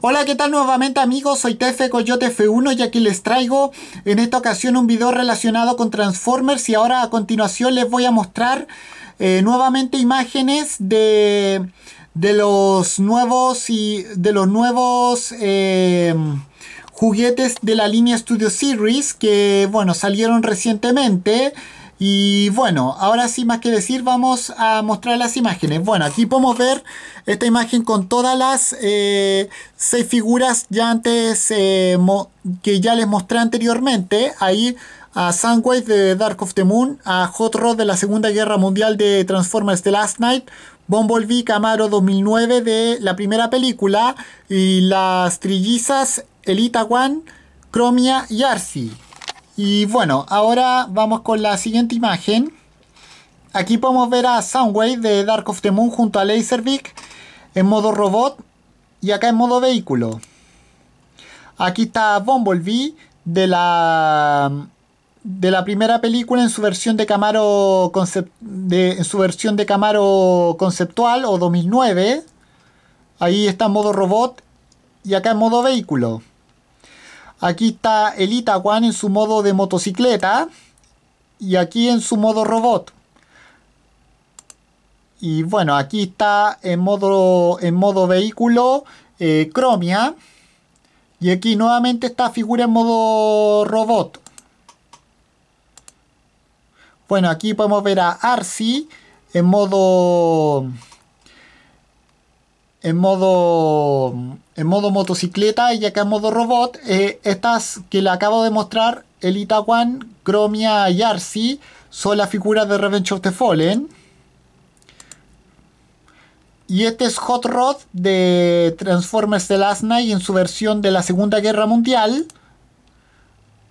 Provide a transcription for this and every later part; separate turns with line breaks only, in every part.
Hola, ¿qué tal nuevamente amigos? Soy Tefe Coyote F1 y aquí les traigo en esta ocasión un video relacionado con Transformers y ahora a continuación les voy a mostrar eh, nuevamente imágenes de, los nuevos y de los nuevos em, juguetes de la línea Studio Series que bueno salieron recientemente. Y bueno, ahora sí más que decir vamos a mostrar las imágenes. Bueno, aquí podemos ver esta imagen con todas las eh, seis figuras ya antes eh, que ya les mostré anteriormente. Ahí a Sunwave de Dark of the Moon, a Hot Rod de la Segunda Guerra Mundial de Transformers The Last Night, Bumblebee Camaro 2009 de la primera película y las trillizas Elita One, Cromia y Arcee. Y bueno, ahora vamos con la siguiente imagen. Aquí podemos ver a Soundwave de Dark of the Moon junto a Laserbeak en modo robot y acá en modo vehículo. Aquí está Bumblebee de la de la primera película en su versión de Camaro de, en su versión de Camaro conceptual o 2009. Ahí está en modo robot y acá en modo vehículo. Aquí está el Itaguan en su modo de motocicleta y aquí en su modo robot. Y bueno, aquí está en modo, en modo vehículo eh, Chromia. Y aquí nuevamente está figura en modo robot. Bueno, aquí podemos ver a Arsi en modo en modo, en modo motocicleta y acá en modo robot, eh, estas que le acabo de mostrar, Elita One, Chromia y Arsi, son las figuras de Revenge of the Fallen. Y este es Hot Rod de Transformers The Last Night en su versión de la Segunda Guerra Mundial.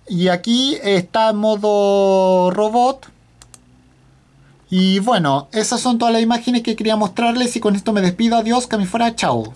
Y aquí está en modo robot. Y bueno, esas son todas las imágenes que quería mostrarles y con esto me despido. Adiós, que fuera, chao.